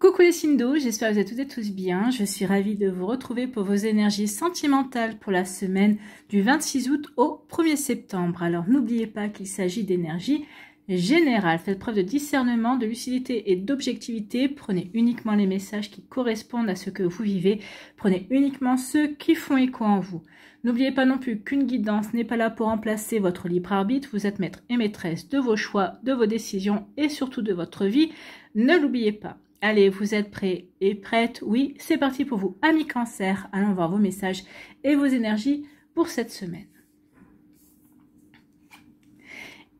Coucou les cindos, j'espère que vous êtes toutes et tous bien. Je suis ravie de vous retrouver pour vos énergies sentimentales pour la semaine du 26 août au 1er septembre. Alors n'oubliez pas qu'il s'agit d'énergie générale. Faites preuve de discernement, de lucidité et d'objectivité. Prenez uniquement les messages qui correspondent à ce que vous vivez. Prenez uniquement ceux qui font écho en vous. N'oubliez pas non plus qu'une guidance n'est pas là pour remplacer votre libre arbitre. Vous êtes maître et maîtresse de vos choix, de vos décisions et surtout de votre vie. Ne l'oubliez pas. Allez, vous êtes prêts et prêtes Oui, c'est parti pour vous, amis cancer. Allons voir vos messages et vos énergies pour cette semaine.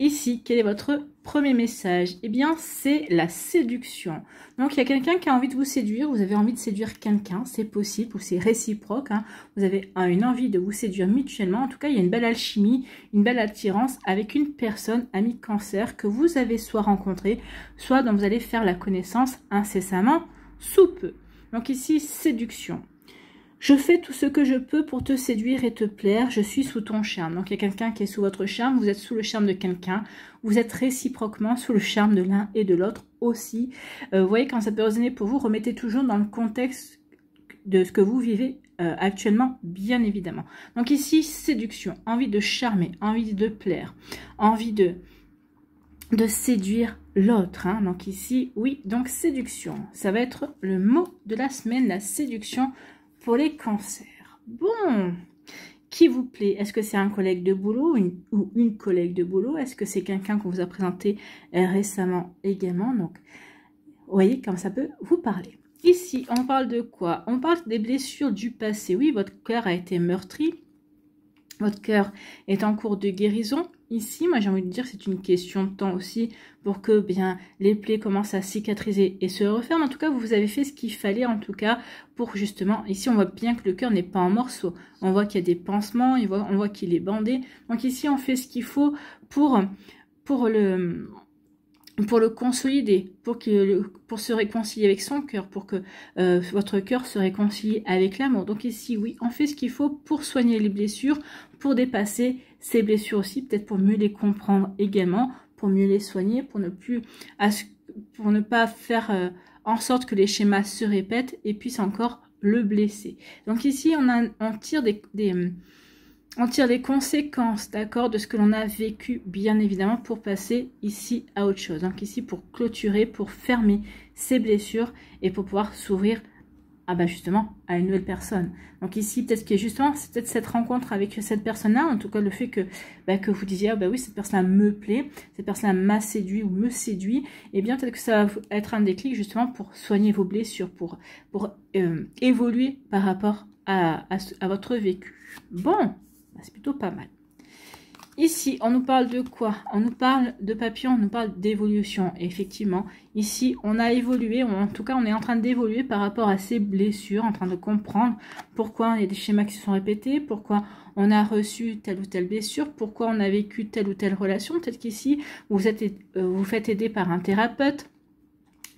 Ici, quel est votre premier message Eh bien, c'est la séduction. Donc, il y a quelqu'un qui a envie de vous séduire, vous avez envie de séduire quelqu'un, c'est possible, ou c'est réciproque. Hein. Vous avez une envie de vous séduire mutuellement. En tout cas, il y a une belle alchimie, une belle attirance avec une personne ami cancer que vous avez soit rencontrée, soit dont vous allez faire la connaissance incessamment sous peu. Donc ici, séduction. Je fais tout ce que je peux pour te séduire et te plaire. Je suis sous ton charme. Donc il y a quelqu'un qui est sous votre charme, vous êtes sous le charme de quelqu'un. Vous êtes réciproquement sous le charme de l'un et de l'autre aussi. Euh, vous voyez, quand ça peut résonner pour vous, remettez toujours dans le contexte de ce que vous vivez euh, actuellement, bien évidemment. Donc ici, séduction, envie de charmer, envie de plaire, envie de, de séduire l'autre. Hein. Donc ici, oui, donc séduction. Ça va être le mot de la semaine, la séduction pour les cancers. Bon, qui vous plaît Est-ce que c'est un collègue de boulot ou une collègue de boulot Est-ce que c'est quelqu'un qu'on vous a présenté euh, récemment également Donc, voyez comme ça peut vous parler. Ici, on parle de quoi On parle des blessures du passé. Oui, votre cœur a été meurtri. Votre cœur est en cours de guérison ici, moi j'ai envie de dire c'est une question de temps aussi pour que bien les plaies commencent à cicatriser et se referment. En tout cas, vous avez fait ce qu'il fallait en tout cas pour justement, ici on voit bien que le cœur n'est pas en morceaux, on voit qu'il y a des pansements, on voit, qu'il est bandé. Donc ici on fait ce qu'il faut pour, pour le pour le consolider, pour, pour se réconcilier avec son cœur, pour que euh, votre cœur se réconcilie avec l'amour. Donc ici, oui, on fait ce qu'il faut pour soigner les blessures, pour dépasser ces blessures aussi, peut-être pour mieux les comprendre également, pour mieux les soigner, pour ne plus pour ne pas faire euh, en sorte que les schémas se répètent et puissent encore le blesser. Donc ici, on, a, tire des, euh, on tire les conséquences, d'accord, de ce que l'on a vécu, bien évidemment, pour passer ici à autre chose. Donc ici, pour clôturer, pour fermer ces blessures et pour pouvoir s'ouvrir ah bah justement, à une nouvelle personne. Donc ici, peut-être que justement, c'est peut-être cette rencontre avec cette personne-là, en tout cas le fait que, bah, que vous disiez, ah bah oui, cette personne-là me plaît, cette personne-là m'a séduit ou me séduit, et eh bien peut-être que ça va être un déclic justement pour soigner vos blessures, pour, pour euh, évoluer par rapport à, à, votre vécu. Bon, bah, c'est plutôt pas mal. Ici, on nous parle de quoi On nous parle de papillon, on nous parle d'évolution. Effectivement, ici, on a évolué, en tout cas, on est en train d'évoluer par rapport à ces blessures, en train de comprendre pourquoi il y a des schémas qui se sont répétés, pourquoi on a reçu telle ou telle blessure, pourquoi on a vécu telle ou telle relation. Peut-être qu'ici, vous, êtes, euh, vous faites aider par un thérapeute,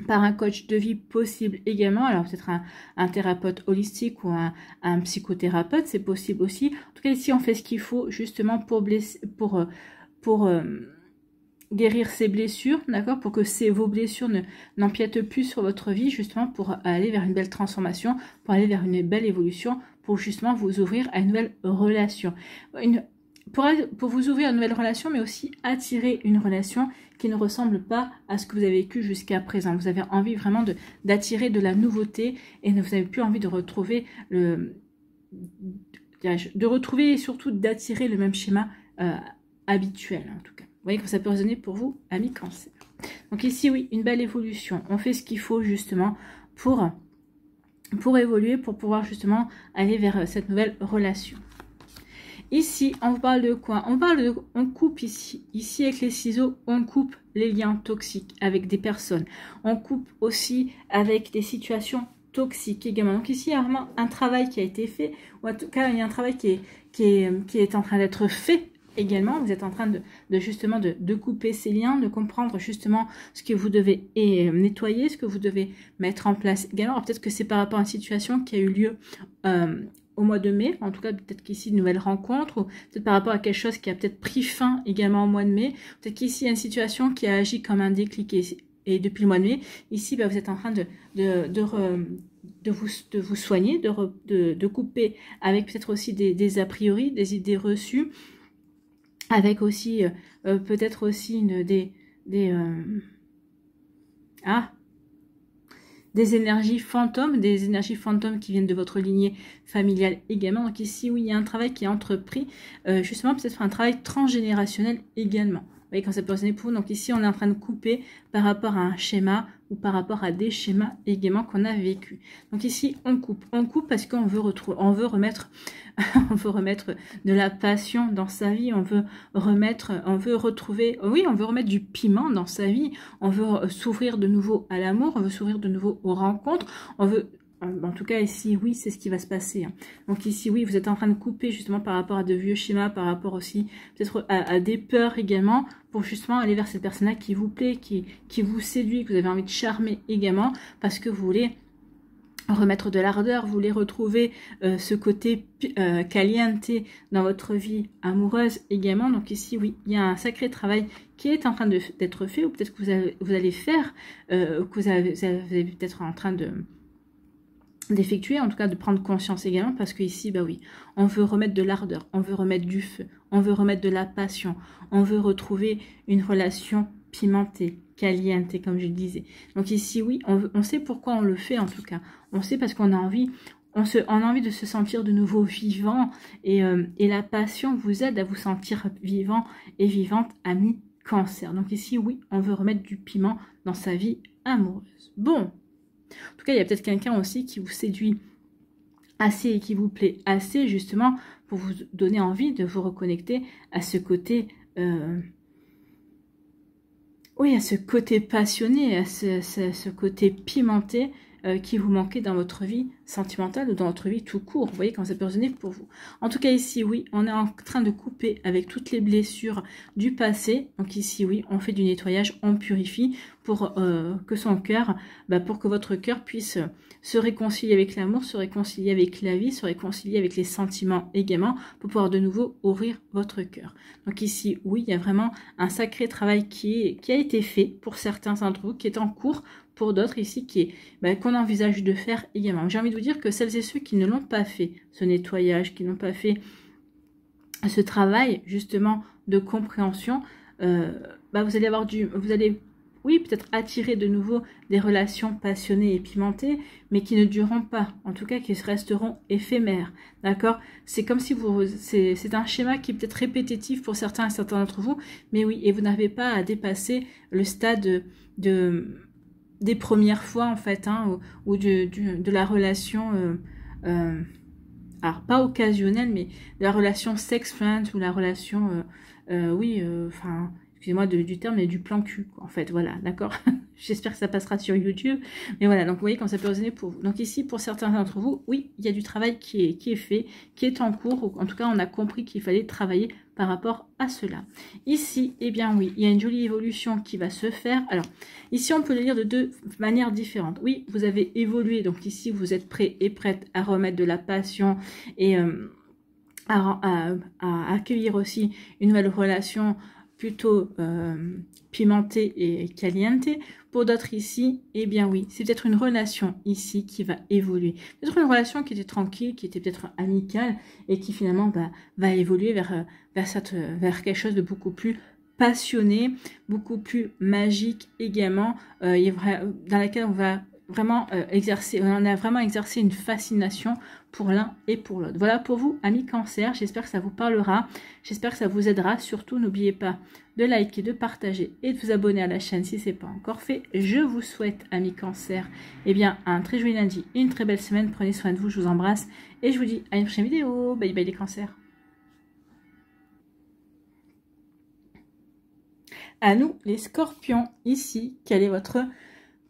par un coach de vie possible également, alors peut-être un, thérapeute holistique ou un, psychothérapeute, c'est possible aussi. En tout cas, ici, on fait ce qu'il faut justement pour pour, euh, euh, guérir ces blessures, d'accord, pour que ces, vos blessures ne n'empiètent plus sur votre vie, justement pour aller vers une belle transformation, pour aller vers une belle évolution, pour justement vous ouvrir à une nouvelle relation, pour, pour vous ouvrir à une nouvelle relation, mais aussi attirer une relation qui ne ressemble pas à ce que vous avez vécu jusqu'à présent. Vous avez envie vraiment d'attirer de, la nouveauté et vous avez plus envie de retrouver le de retrouver et surtout d'attirer le même schéma euh, habituel en tout cas. Vous voyez comment ça peut résonner pour vous, ami cancer. Donc ici oui, une belle évolution. On fait ce qu'il faut justement pour pour évoluer, pour pouvoir justement aller vers euh, cette nouvelle relation. Ici, on parle de quoi On parle de, on coupe ici. Ici, avec les ciseaux, on coupe les liens toxiques avec des personnes. On coupe aussi avec des situations toxiques également. Donc ici, il y a vraiment un travail qui a été fait, ou en tout cas, il y a un travail qui est, qui est, en train d'être fait également. Vous êtes en train de, justement de, couper ces liens, de comprendre justement ce que vous devez et, euh, nettoyer, ce que vous devez mettre en place également. Peut-être que c'est par rapport à une situation qui a eu lieu euh, au mois de mai, en tout cas peut-être qu'ici une nouvelle rencontre, ou peut-être par rapport à quelque chose qui a peut-être pris fin également au mois de mai, peut-être qu'ici il y a une situation qui a agi comme un déclic et, depuis le mois de mai, ici bah, vous êtes en train de, de, de, vous, de vous soigner, de, couper avec peut-être aussi des, a priori, des idées reçues, avec aussi euh, euh, peut-être aussi une, des... des euh, ah des énergies fantômes, des énergies fantômes qui viennent de votre lignée familiale également. Donc ici, oui, il y a un travail qui est entrepris, euh, justement peut-être un travail transgénérationnel également. Vous voyez, quand ça peut pour vous, donc ici, on est en train de couper par rapport à un schéma ou par rapport à des schémas également qu'on a vécu. Donc ici, on coupe. On coupe parce qu'on veut, retrouver, on veut, remettre, on veut remettre de la passion dans sa vie. On veut remettre, on veut retrouver, oui, on veut remettre du piment dans sa vie. On veut s'ouvrir de nouveau à l'amour. On veut s'ouvrir de nouveau aux rencontres. On veut en tout cas ici, oui, c'est ce qui va se passer. Hein. Donc ici, oui, vous êtes en train de couper justement par rapport à de vieux schémas, par rapport aussi peut-être à, des peurs également, pour justement aller vers cette personne-là qui vous plaît, qui, qui vous séduit, que vous avez envie de charmer également, parce que vous voulez remettre de l'ardeur, vous voulez retrouver euh, ce côté euh, caliente dans votre vie amoureuse également. Donc ici, oui, il y a un sacré travail qui est en train d'être fait, ou peut-être que vous, allez faire, euh, que vous, avez, peut-être en train de d'effectuer, en tout cas de prendre conscience également, parce qu'ici, bah oui, on veut remettre de l'ardeur, on veut remettre du feu, on veut remettre de la passion, on veut retrouver une relation pimentée, caliente, comme je le disais. Donc ici, oui, on, on sait pourquoi on le fait en tout cas. On sait parce qu'on a envie, on, se, on, a envie de se sentir de nouveau vivant et, euh, et, la passion vous aide à vous sentir vivant et vivante, ami cancer. Donc ici, oui, on veut remettre du piment dans sa vie amoureuse. Bon, en tout cas, il y a peut-être quelqu'un aussi qui vous séduit assez et qui vous plaît assez justement pour vous donner envie de vous reconnecter à ce côté... Euh, oui, à ce côté passionné, à ce côté pimenté euh, qui vous manquait dans votre vie sentimentale ou dans votre vie tout court. Vous voyez comment ça peut résonner pour vous. En tout cas ici, oui, on est en train de couper avec toutes les blessures du passé. Donc ici, oui, on fait du nettoyage, on purifie pour euh, que son cœur, bah, pour que votre cœur puisse se réconcilier avec l'amour, se réconcilier avec la vie, se réconcilier avec les sentiments également, pour pouvoir de nouveau ouvrir votre cœur. Donc ici, oui, il y a vraiment un sacré travail qui, qui a été fait pour certains d'entre vous, qui est en cours pour d'autres ici qui est bah, qu'on envisage de faire également. J'ai envie de vous dire que celles et ceux qui ne l'ont pas fait, ce nettoyage, qui n'ont pas fait ce travail justement de compréhension, euh, bah, vous allez avoir du, vous allez oui, peut-être attirer de nouveau des relations passionnées et pimentées, mais qui ne dureront pas, en tout cas qui resteront éphémères. D'accord C'est comme si vous. C'est un schéma qui est peut-être répétitif pour certains et certains d'entre vous, mais oui, et vous n'avez pas à dépasser le stade de, des premières fois, en fait, hein, ou, de la relation. Euh, euh, alors pas occasionnelle, mais la relation sex friend ou la relation, euh, oui, enfin, excusez-moi du terme, mais du plan cul, en fait, voilà, d'accord J'espère que ça passera sur YouTube, mais voilà, donc vous voyez comment ça peut résonner pour vous. Donc ici, pour certains d'entre vous, oui, il y a du travail qui est, qui est fait, qui est en cours, en tout cas, on a compris qu'il fallait travailler par rapport à cela. Ici, eh bien oui, il y a une jolie évolution qui va se faire. Alors, ici, on peut le lire de deux manières différentes. Oui, vous avez évolué, donc ici, vous êtes prêt et prête à remettre de la passion et... Euh, à, accueillir aussi une nouvelle relation plutôt euh, pimenté et caliente. Pour d'autres ici, eh bien oui, c'est peut-être une relation ici qui va évoluer. Peut-être une relation qui était tranquille, qui était peut-être amicale et qui finalement bah, va évoluer vers, euh, vers, cette, euh, vers quelque chose de beaucoup plus passionné, beaucoup plus magique également, euh, dans laquelle on va vraiment euh, exercer, on a vraiment exercé une fascination pour l'un et pour l'autre. Voilà pour vous, amis cancer, j'espère que ça vous parlera, j'espère que ça vous aidera. Surtout, n'oubliez pas de liker, de partager et de vous abonner à la chaîne si ce n'est pas encore fait. Je vous souhaite, amis cancer, eh bien, un très joli lundi, une très belle semaine, prenez soin de vous, je vous embrasse et je vous dis à une prochaine vidéo. Bye bye les cancers À nous, les scorpions, ici, quel est votre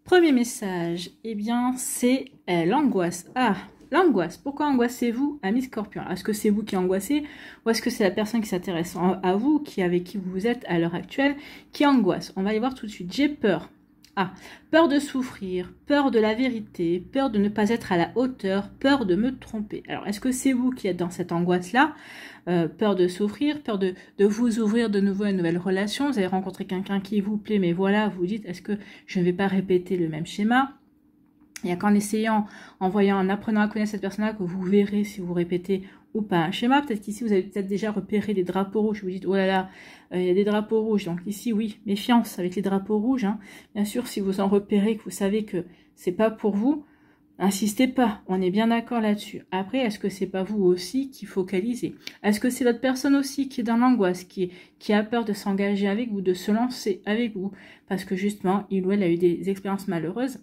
Premier message, eh bien, c'est eh, l'angoisse. Ah, l'angoisse. Pourquoi angoissez-vous, ami Scorpion Est-ce que c'est vous qui angoissez ou est-ce que c'est la personne qui s'intéresse à vous, qui avec qui vous êtes à l'heure actuelle, qui angoisse On va y voir tout de suite. J'ai peur. Ah, peur de souffrir, peur de la vérité, peur de ne pas être à la hauteur, peur de me tromper. Alors, est-ce que c'est vous qui êtes dans cette angoisse-là euh, Peur de souffrir, peur de, vous ouvrir de nouveau à une nouvelle relation. Vous avez rencontré quelqu'un qui vous plaît, mais voilà, vous dites, est-ce que je ne vais pas répéter le même schéma Il n'y a qu'en essayant, en voyant, en apprenant à connaître cette personne-là que vous verrez si vous répétez ou pas. Un schéma, peut-être qu'ici vous avez peut-être déjà repéré des drapeaux rouges, vous, vous dites oh là là, euh, il y a des drapeaux rouges, donc ici oui, méfiance avec les drapeaux rouges. Hein. Bien sûr, si vous en repérez, que vous savez que c'est pas pour vous, Insistez pas, on est bien d'accord là-dessus. Après, est-ce que c'est pas vous aussi qui focalisez Est-ce que c'est votre personne aussi qui est dans l'angoisse, qui, qui a peur de s'engager avec vous, de se lancer avec vous Parce que justement, il ou elle a eu des expériences malheureuses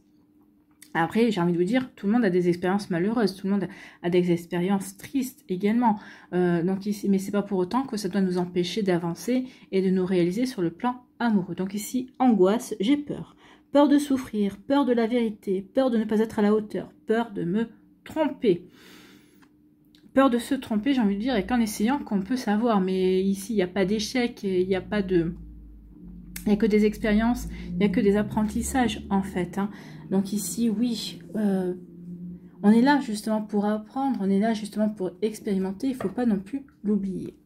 après, j'ai envie de vous dire, tout le monde a des expériences malheureuses, tout le monde a des expériences tristes également. Mais euh, donc ici, mais c'est pas pour autant que ça doit nous empêcher d'avancer et de nous réaliser sur le plan amoureux. Donc ici, angoisse, j'ai peur, peur de souffrir, peur de la vérité, peur de ne pas être à la hauteur, peur de me tromper, peur de se tromper, j'ai envie de dire, et qu'en essayant qu'on peut savoir. Mais ici, il n'y a pas d'échec, il n'y a pas de il n'y a que des expériences, il n'y a que des apprentissages en fait. Hein. Donc ici, oui, euh, on est là justement pour apprendre, on est là justement pour expérimenter, il ne faut pas non plus l'oublier.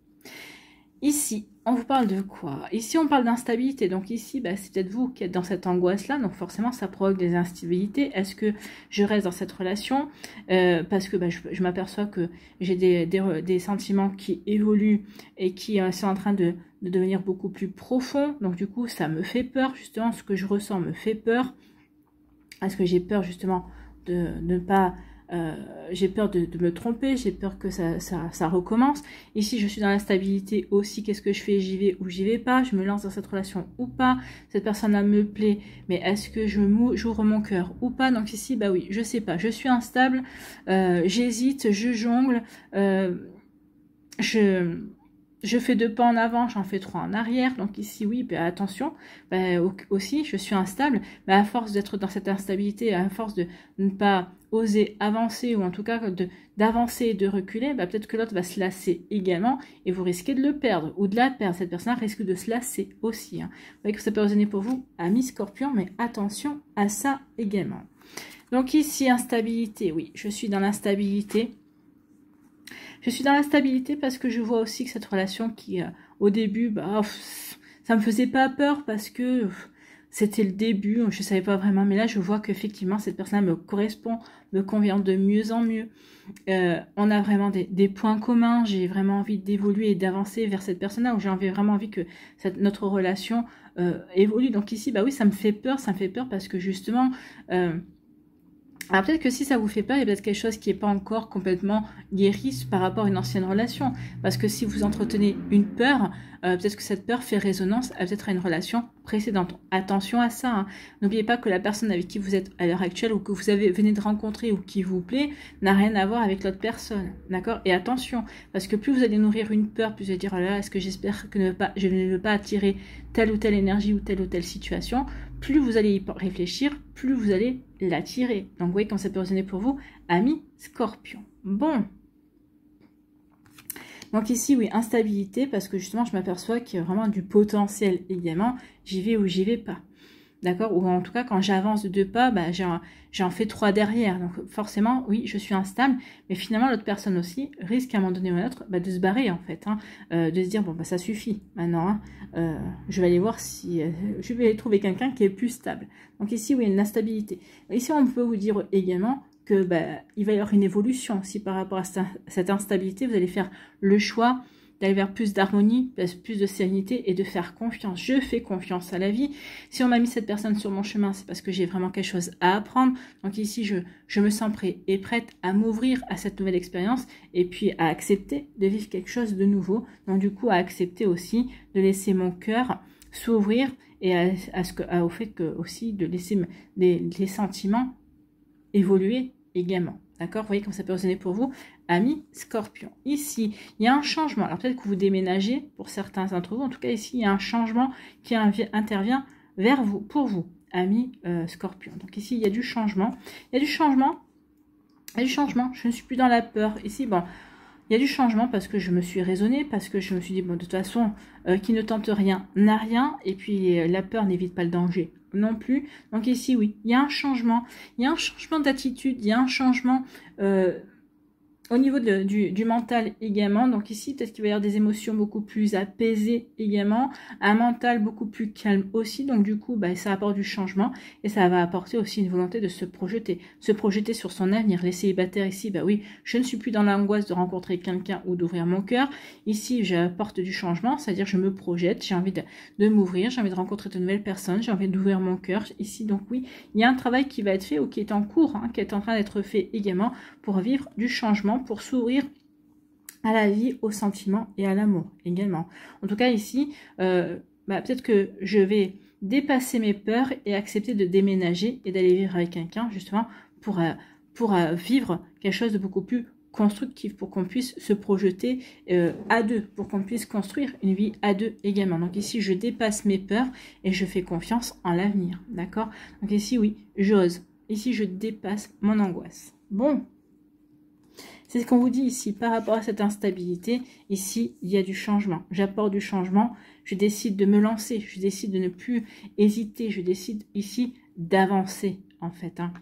Ici, on vous parle de quoi Ici, on parle d'instabilité. Donc ici, bah, c'est peut-être vous qui êtes dans cette angoisse-là. Donc forcément, ça provoque des instabilités. Est-ce que je reste dans cette relation euh, Parce que bah, je, m'aperçois que j'ai des, sentiments qui évoluent et qui euh, sont en train de, de, devenir beaucoup plus profonds. Donc du coup, ça me fait peur. Justement, ce que je ressens me fait peur. Est-ce que j'ai peur justement de ne pas euh, j'ai peur de, me tromper, j'ai peur que ça, ça, ça, recommence. Ici je suis dans la stabilité aussi, qu'est-ce que je fais J'y vais ou j'y vais pas Je me lance dans cette relation ou pas Cette personne-là me plaît, mais est-ce que je j'ouvre mon cœur ou pas Donc ici, bah oui, je sais pas. Je suis instable, euh, j'hésite, je jongle, euh, je je fais deux pas en avant, j'en fais trois en arrière. Donc ici, oui, ben, attention, ben, aussi, je suis instable. Mais ben, à force d'être dans cette instabilité, à force de ne pas oser avancer, ou en tout cas d'avancer et de reculer, peut-être que l'autre va se lasser également, et vous risquez de le perdre, ou de la perdre. Cette personne risque de se lasser aussi. Hein. Vous voyez que ça peut résonner pour vous, ami scorpion, mais attention à ça également. Donc ici, instabilité, oui, je suis dans l'instabilité je suis dans la stabilité parce que je vois aussi que cette relation qui, euh, au début, bah, ça me faisait pas peur parce que c'était le début, je savais pas vraiment, mais là je vois qu'effectivement cette personne me correspond, me convient de mieux en mieux. Euh, on a vraiment des, points communs, j'ai vraiment envie d'évoluer et d'avancer vers cette personne-là, où j'ai vraiment envie que notre relation euh, évolue. Donc ici, bah oui, ça me fait peur, ça me fait peur parce que justement, alors peut-être que si ça vous fait peur, il y a peut-être quelque chose qui n'est pas encore complètement guéri par rapport à une ancienne relation. Parce que si vous entretenez une peur, euh, peut-être que cette peur fait résonance à peut-être une relation précédente. Attention à ça. Hein. N'oubliez pas que la personne avec qui vous êtes à l'heure actuelle ou que vous avez, venez de rencontrer ou qui vous plaît n'a rien à voir avec l'autre personne. D'accord Et attention, parce que plus vous allez nourrir une peur, plus vous allez dire, oh est-ce que j'espère que je ne veux pas attirer telle ou telle énergie ou telle ou telle situation, plus vous allez y réfléchir, plus vous allez l'attirer. Donc vous voyez comment ça peut résonner pour vous, ami scorpion. Bon. Donc ici, oui, instabilité, parce que justement, je m'aperçois qu'il y a vraiment du potentiel également. J'y vais ou j'y vais pas. D'accord Ou en tout cas, quand j'avance de deux pas, bah, j'en fais trois derrière. Donc forcément, oui, je suis instable, mais finalement, l'autre personne aussi risque à un moment donné ou à un autre bah, de se barrer, en fait. Hein. Euh, de se dire, bon, bah, ça suffit maintenant. Hein. Euh, je vais aller voir si... Euh, je vais trouver quelqu'un qui est plus stable. Donc ici, oui, il y a une instabilité. Ici, on peut vous dire également que bah, il va y avoir une évolution. Si par rapport à cette instabilité, vous allez faire le choix d'aller vers plus d'harmonie, plus de sérénité et de faire confiance. Je fais confiance à la vie. Si on m'a mis cette personne sur mon chemin, c'est parce que j'ai vraiment quelque chose à apprendre. Donc ici, je, me sens prêt et prête à m'ouvrir à cette nouvelle expérience et puis à accepter de vivre quelque chose de nouveau. Donc du coup, à accepter aussi de laisser mon cœur s'ouvrir et au fait que aussi de laisser les, sentiments évoluer également. D'accord Vous voyez comment ça peut résonner pour vous. Ami scorpion, ici, il y a un changement. Alors peut-être que vous déménagez pour certains d'entre vous. En tout cas, ici, il y a un changement qui intervient vers vous, pour vous, ami euh, scorpion. Donc ici, il y a du changement. Il y a du changement. Il y a du changement. Je ne suis plus dans la peur. Ici, bon, il y a du changement parce que je me suis raisonnée, parce que je me suis dit, bon, de toute façon, euh, qui ne tente rien n'a rien. Et puis, euh, la peur n'évite pas le danger non plus. Donc ici, oui, il y a un changement. Il y a un changement d'attitude. Il y a un changement au niveau du, mental également, donc ici peut-être qu'il va y avoir des émotions beaucoup plus apaisées également, un mental beaucoup plus calme aussi, donc du coup bah, ça apporte du changement et ça va apporter aussi une volonté de se projeter, se projeter sur son avenir. Les célibataires ici, bah oui, je ne suis plus dans l'angoisse de rencontrer quelqu'un ou d'ouvrir mon cœur. Ici j'apporte du changement, c'est-à-dire je me projette, j'ai envie de, m'ouvrir, j'ai envie de rencontrer de nouvelles personnes, j'ai envie d'ouvrir mon cœur. Ici donc oui, il y a un travail qui va être fait ou qui est en cours, hein, qui est en train d'être fait également pour vivre du changement pour s'ouvrir à la vie, aux sentiments et à l'amour également. En tout cas ici, euh, bah, peut-être que je vais dépasser mes peurs et accepter de déménager et d'aller vivre avec quelqu'un justement pour, euh, pour euh, vivre quelque chose de beaucoup plus constructif, pour qu'on puisse se projeter à deux, pour qu'on puisse construire une vie à deux également. Donc ici, je dépasse mes peurs et je fais confiance en l'avenir, d'accord Donc ici, oui, j'ose. Ici, je dépasse mon angoisse. Bon, c'est ce qu'on vous dit ici, par rapport à cette instabilité, ici, il y a du changement. J'apporte du changement, je décide de me lancer, je décide de ne plus hésiter, je décide ici d'avancer, en fait. Hein.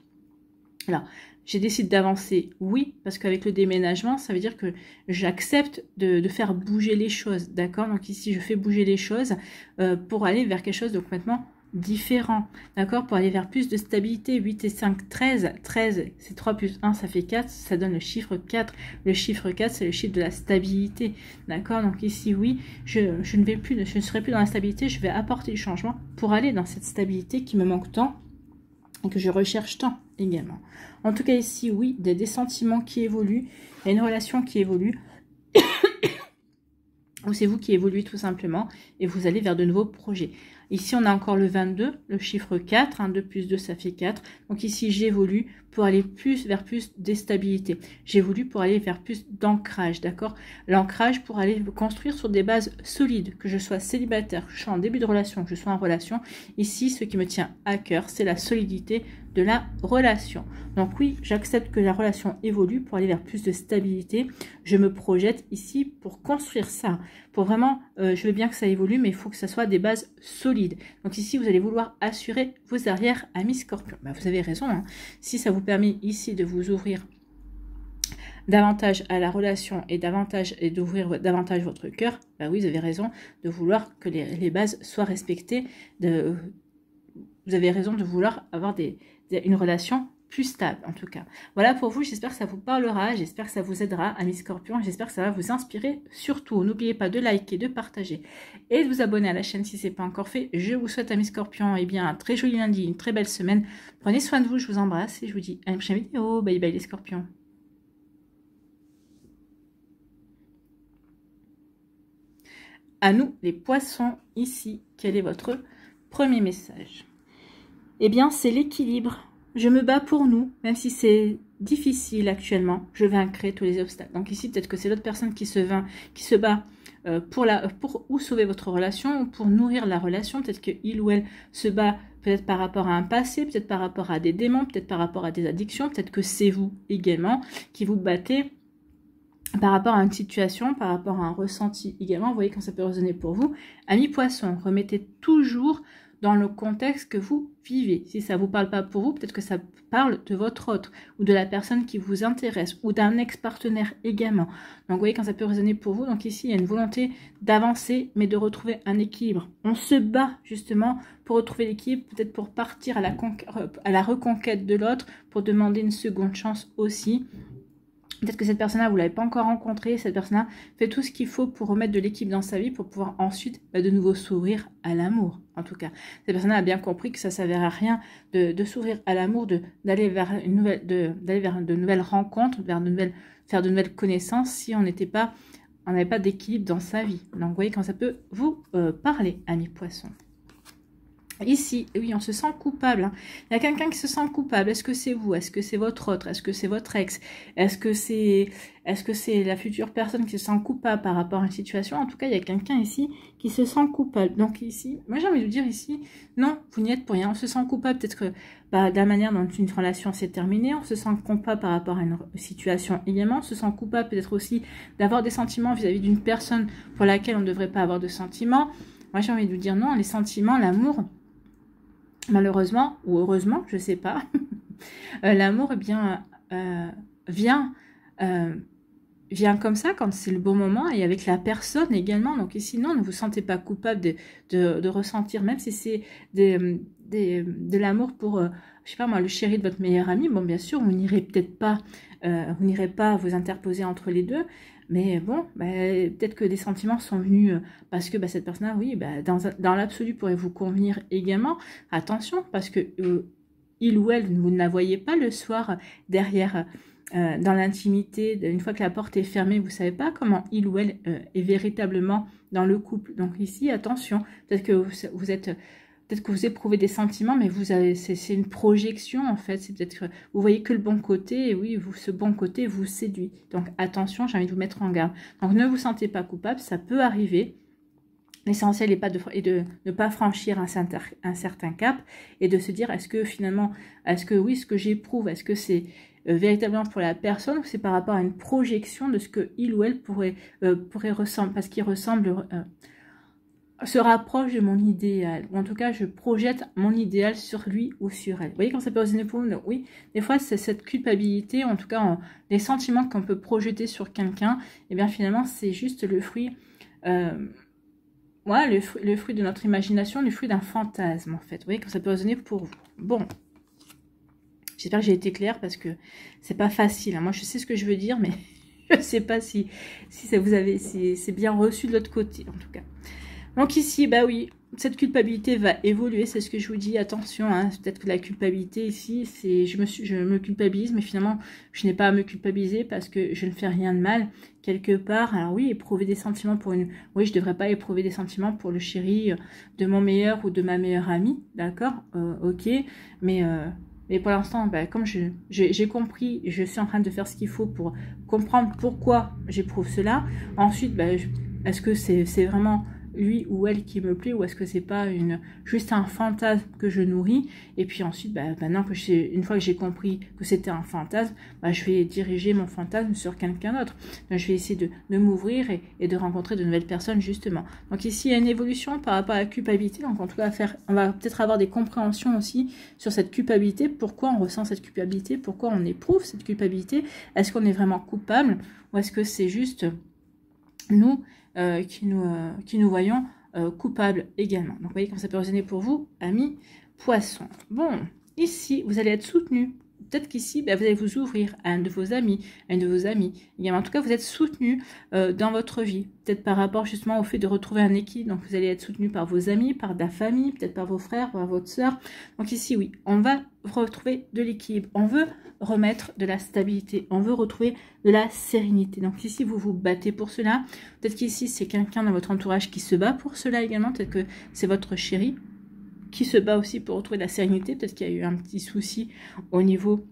Alors, je décide d'avancer, oui, parce qu'avec le déménagement, ça veut dire que j'accepte de, faire bouger les choses, d'accord Donc ici, je fais bouger les choses euh, pour aller vers quelque chose de complètement différents, d'accord Pour aller vers plus de stabilité, 8 et 5, 13, 13, c'est 3 plus 1, ça fait 4, ça donne le chiffre 4. Le chiffre 4, c'est le chiffre de la stabilité, d'accord Donc ici, oui, je, ne vais plus, je ne serai plus dans la stabilité, je vais apporter du changement pour aller dans cette stabilité qui me manque tant et que je recherche tant également. En tout cas ici, oui, y des sentiments qui évoluent, il y a une relation qui évolue, ou c'est vous qui évoluez tout simplement, et vous allez vers de nouveaux projets. Ici, on a encore le 22, le chiffre 4. Hein, 2 plus 2, ça fait 4. Donc ici, j'évolue pour aller plus vers plus de stabilité. J'ai voulu pour aller vers plus d'ancrage, d'accord L'ancrage pour aller construire sur des bases solides, que je sois célibataire, que je sois en début de relation, que je sois en relation. Ici, ce qui me tient à cœur, c'est la solidité de la relation. Donc oui, j'accepte que la relation évolue pour aller vers plus de stabilité. Je me projette ici pour construire ça. Pour vraiment, euh, je veux bien que ça évolue, mais il faut que ça soit des bases solides. Donc ici, vous allez vouloir assurer vos arrières, amis scorpions. Bah, vous avez raison, hein. si ça vous permis ici de vous ouvrir davantage à la relation et davantage et d'ouvrir davantage votre cœur, bah oui, vous avez raison de vouloir que les, bases soient respectées. vous avez raison de vouloir avoir une relation stable en tout cas. Voilà pour vous, j'espère que ça vous parlera, j'espère que ça vous aidera, amis scorpions, j'espère que ça va vous inspirer. Surtout, n'oubliez pas de liker, de partager et de vous abonner à la chaîne si ce n'est pas encore fait. Je vous souhaite, amis scorpions, et eh bien, un très joli lundi, une très belle semaine. Prenez soin de vous, je vous embrasse et je vous dis à la prochaine vidéo. Bye bye les scorpions. À nous les poissons ici, quel est votre premier message et eh bien, c'est l'équilibre je me bats pour nous, même si c'est difficile actuellement, je vaincrai tous les obstacles. Donc ici, peut-être que c'est l'autre personne qui se bat euh, pour, la, pour ou sauver votre relation, ou pour nourrir la relation. Peut-être qu'il ou elle se bat peut-être par rapport à un passé, peut-être par rapport à des démons, peut-être par rapport à des addictions, peut-être que c'est vous également qui vous battez par rapport à une situation, par rapport à un ressenti également. Vous voyez quand ça peut résonner pour vous. Ami poisson, remettez toujours dans le contexte que vous vivez. Si ça ne vous parle pas pour vous, peut-être que ça parle de votre autre ou de la personne qui vous intéresse ou d'un ex-partenaire également. Donc vous voyez quand ça peut résonner pour vous. Donc ici, il y a une volonté d'avancer mais de retrouver un équilibre. On se bat justement pour retrouver l'équilibre, peut-être pour partir à la euh, reconquête de l'autre, pour demander une seconde chance aussi. Peut-être que cette personne-là, vous ne l'avez pas encore rencontrée, cette personne-là fait tout ce qu'il faut pour remettre de l'équipe dans sa vie pour pouvoir ensuite bah, de nouveau s'ouvrir à l'amour, en tout cas. Cette personne-là a bien compris que ça ne s'avère à rien de, de s'ouvrir à l'amour, d'aller vers, de, nouvelles rencontres, vers de faire de nouvelles connaissances si on n'était pas on n'avait pas d'équilibre dans sa vie. Donc vous voyez quand ça peut vous euh, parler, amis poissons Ici, eh oui, on se sent coupable. Hein. Il y a quelqu'un qui se sent coupable. Est-ce que c'est vous Est-ce que c'est votre autre Est-ce que c'est votre ex Est-ce que c'est est-ce que c'est la future personne qui se sent coupable par rapport à une situation En tout cas, il y a quelqu'un ici qui se sent coupable. Donc ici, moi j'ai envie de vous dire ici, non, vous n'y êtes pour rien. On se sent coupable peut-être que bah, de la manière dont une relation s'est terminée. On se sent coupable par rapport à une situation également. On se sent coupable peut-être aussi d'avoir des sentiments vis-à-vis d'une personne pour laquelle on ne devrait pas avoir de sentiments. Moi j'ai envie de vous dire non, les sentiments, l'amour malheureusement ou heureusement, je ne sais pas, euh, l'amour bien euh, vient euh, vient comme ça quand c'est le bon moment et avec la personne également. Donc et sinon, ne vous sentez pas coupable de, de, ressentir, même si c'est de l'amour pour, je sais pas moi, le chéri de votre meilleur ami. Bon, bien sûr, vous n'irez peut-être pas, vous n'irez pas vous interposer entre les deux, mais bon, bah, peut-être que des sentiments sont venus euh, parce que bah, cette personne-là, oui, bah, dans, dans l'absolu pourrait vous convenir également. Attention, parce que euh, il ou elle, vous ne la voyez pas le soir derrière, euh, dans l'intimité, une fois que la porte est fermée, vous ne savez pas comment il ou elle est véritablement dans le couple. Donc ici, attention, peut-être que vous êtes Peut-être que vous éprouvez des sentiments, mais vous avez, c'est une projection en fait. C'est peut-être vous voyez que le bon côté, et oui, vous, ce bon côté vous séduit. Donc attention, j'ai envie de vous mettre en garde. Donc ne vous sentez pas coupable, ça peut arriver. L'essentiel est, pas de, ne pas franchir un, un, certain cap et de se dire est-ce que finalement, est-ce que oui, ce que j'éprouve, est-ce que c'est euh, véritablement pour la personne ou c'est par rapport à une projection de ce que il ou elle pourrait, ressembler, euh, pourrait parce qu'il ressemble. Euh, se rapproche de mon idéal. Ou en tout cas, je projette mon idéal sur lui ou sur elle. Vous voyez quand ça peut résonner pour vous Oui, des fois, c'est cette culpabilité, en tout cas, les sentiments qu'on peut projeter sur quelqu'un. Et eh bien finalement, c'est juste le fruit... Euh, le, fruit de notre imagination, le fruit d'un fantasme, en fait. Vous voyez comment ça peut résonner pour vous. Bon. J'espère que j'ai été claire parce que c'est pas facile. Hein. Moi, je sais ce que je veux dire, mais je sais pas si, si si c'est bien reçu de l'autre côté, en tout cas. Donc ici, bah oui, cette culpabilité va évoluer, c'est ce que je vous dis, attention, hein, peut-être que la culpabilité ici, c'est je me, je me culpabilise, mais finalement, je n'ai pas à me culpabiliser parce que je ne fais rien de mal quelque part. Alors oui, éprouver des sentiments pour une... Oui, je ne devrais pas éprouver des sentiments pour le chéri euh, de mon meilleur ou de ma meilleure amie, d'accord euh, Ok, mais... Euh, mais pour l'instant, bah, comme j'ai je, compris, je suis en train de faire ce qu'il faut pour comprendre pourquoi j'éprouve cela. Ensuite, bah, est-ce que c'est vraiment lui ou elle qui me plaît ou est-ce que c'est pas juste un fantasme que je nourris et puis ensuite bah, maintenant que une fois que j'ai compris que c'était un fantasme bah, je vais diriger mon fantasme sur quelqu'un d'autre donc je vais essayer de, m'ouvrir et, de rencontrer de nouvelles personnes justement donc ici il y a une évolution par rapport à la culpabilité donc en tout cas on va peut-être avoir des compréhensions aussi sur cette culpabilité pourquoi on ressent cette culpabilité pourquoi on éprouve cette culpabilité est-ce qu'on est vraiment coupable ou est-ce que c'est juste nous euh, qui, nous, euh, qui nous voyons euh, coupables également. Donc vous voyez comment ça peut résonner pour vous, amis poissons. Bon, ici, vous allez être soutenu peut-être qu'ici, ben, vous allez vous ouvrir à un de vos amis, à une de vos amies. en tout cas, vous êtes soutenu euh, dans votre vie. Peut-être par rapport justement au fait de retrouver un équilibre. Donc, vous allez être soutenu par vos amis, par la famille, peut-être par vos frères, par votre sœur. Donc ici, oui, on va retrouver de l'équilibre. On veut remettre de la stabilité. On veut retrouver de la sérénité. Donc ici, vous vous battez pour cela. Peut-être qu'ici, c'est quelqu'un dans votre entourage qui se bat pour cela également. Peut-être que c'est votre chéri qui se bat aussi pour retrouver la sérénité. Peut-être qu'il y a eu un petit souci au niveau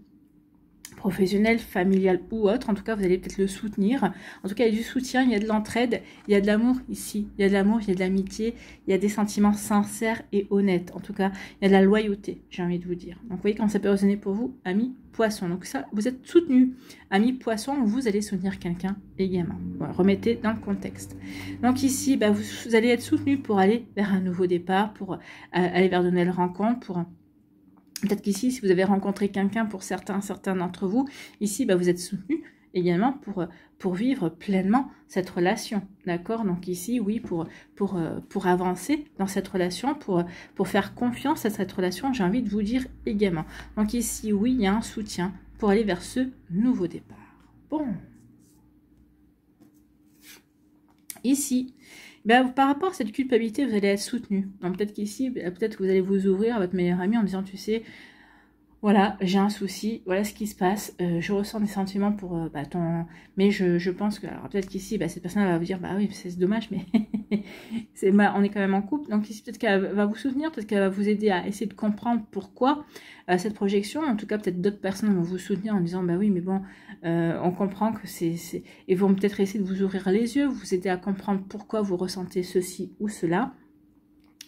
professionnel, familial ou autre. En tout cas, vous allez peut-être le soutenir. En tout cas, il y a du soutien, il y a de l'entraide, il y a de l'amour ici. Il y a de l'amour, il y a de l'amitié, il y a des sentiments sincères et honnêtes. En tout cas, il y a de la loyauté, j'ai envie de vous dire. Donc, vous voyez comment ça peut résonner pour vous, ami poisson. Donc ça, vous êtes soutenu. Ami poisson, vous allez soutenir quelqu'un également. remettez dans le contexte. Donc ici, bah, vous, allez être soutenu pour aller vers un nouveau départ, pour euh, aller vers de nouvelles rencontres, pour Peut-être qu'ici, si vous avez rencontré quelqu'un pour certains, certains d'entre vous, ici, bah, vous êtes soutenu également pour, euh, pour vivre pleinement cette relation. D'accord Donc ici, oui, pour, pour, euh, pour avancer dans cette relation, pour, euh, pour faire confiance à cette relation, j'ai envie de vous dire également. Donc ici, oui, il y a un soutien pour aller vers ce nouveau départ. Bon. Ici, ben, par rapport à cette culpabilité, vous allez être soutenu. Hein, peut-être qu'ici, peut-être que vous allez vous ouvrir à votre meilleur ami en disant, tu sais, voilà, j'ai un souci, voilà ce qui se passe, euh, je ressens des sentiments pour euh, bah, ton... Mais je, je, pense que, alors peut-être qu'ici, bah, cette personne va vous dire, bah oui, c'est dommage, mais c'est on est quand même en couple. Donc ici, peut-être qu'elle va vous soutenir, peut-être qu'elle va vous aider à essayer de comprendre pourquoi euh, cette projection. En tout cas, peut-être d'autres personnes vont vous soutenir en disant, bah oui, mais bon, on comprend que c'est... Et vont peut-être essayer de vous ouvrir les yeux, vous aider à comprendre pourquoi vous ressentez ceci ou cela.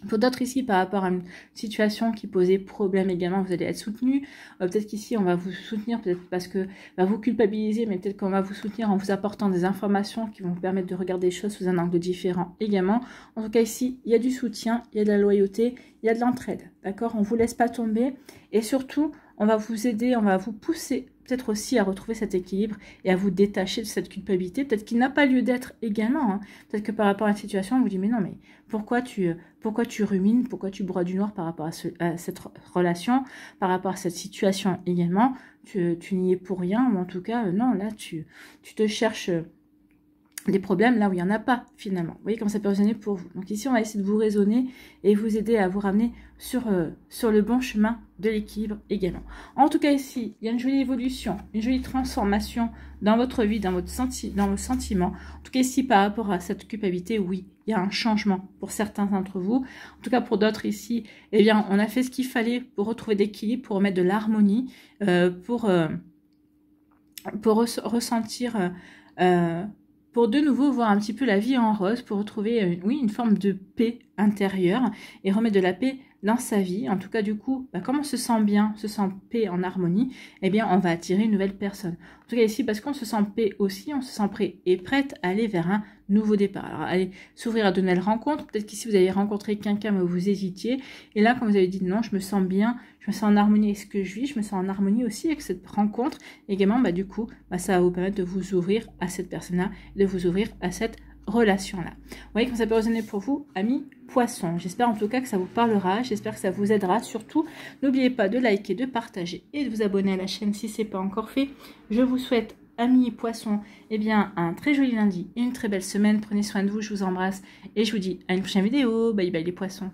Pour d'autres ici, par rapport à une situation qui posait problème également, vous allez être soutenu. Euh, peut-être qu'ici, on va vous soutenir, peut-être parce que va bah, vous culpabiliser, mais peut-être qu'on va vous soutenir en vous apportant des informations qui vont vous permettre de regarder les choses sous un angle différent également. En tout cas, ici, il y a du soutien, il y a de la loyauté, il y a de l'entraide. D'accord On ne vous laisse pas tomber. Et surtout, on va vous aider, on va vous pousser peut-être aussi à retrouver cet équilibre et à vous détacher de cette culpabilité, peut-être qu'il n'a pas lieu d'être également. Hein. Peut-être que par rapport à la situation, on vous dit mais non, mais pourquoi tu, euh, pourquoi tu rumines, pourquoi tu broies du noir par rapport à, cette relation, par rapport à cette situation également, tu, euh, tu n'y es pour rien, ou en tout cas, euh, non, là, tu, tu te cherches des problèmes là où il n'y en a pas finalement. Vous voyez comment ça peut résonner pour vous. Donc ici, on va essayer de vous raisonner et vous aider à vous ramener sur, euh, sur le bon chemin de l'équilibre également. En tout cas ici, il y a une jolie évolution, une jolie transformation dans votre vie, dans, votre senti dans vos sentiments. En tout cas ici, par rapport à cette culpabilité, oui, il y a un changement pour certains d'entre vous. En tout cas pour d'autres ici, eh bien, on a fait ce qu'il fallait pour retrouver d'équilibre, pour remettre de l'harmonie, euh, pour, euh, pour ressentir pour de nouveau voir un petit peu la vie en rose, pour retrouver, euh, oui, une forme de paix intérieure et remettre de la paix dans sa vie, en tout cas du coup, bah, comme on se sent bien, se sent paix, en harmonie, eh bien on va attirer une nouvelle personne. En tout cas ici, parce qu'on se sent paix aussi, on se sent prêt et prête à aller vers un nouveau départ. Alors allez s'ouvrir à de nouvelles rencontres, peut-être qu'ici vous avez rencontré quelqu'un mais vous hésitiez, et là quand vous avez dit non, je me sens bien, je me sens en harmonie avec ce que je vis, je me sens en harmonie aussi avec cette rencontre, également bah, du coup, bah, ça va vous permettre de vous ouvrir à cette personne-là, de vous ouvrir à cette relation-là. Vous voyez comment ça peut résonner pour vous, amis poissons. J'espère en tout cas que ça vous parlera, j'espère que ça vous aidera. Surtout, n'oubliez pas de liker, de partager et de vous abonner à la chaîne si ce n'est pas encore fait. Je vous souhaite, amis poissons, eh bien, un très joli lundi une très belle semaine. Prenez soin de vous, je vous embrasse et je vous dis à une prochaine vidéo. Bye bye les poissons.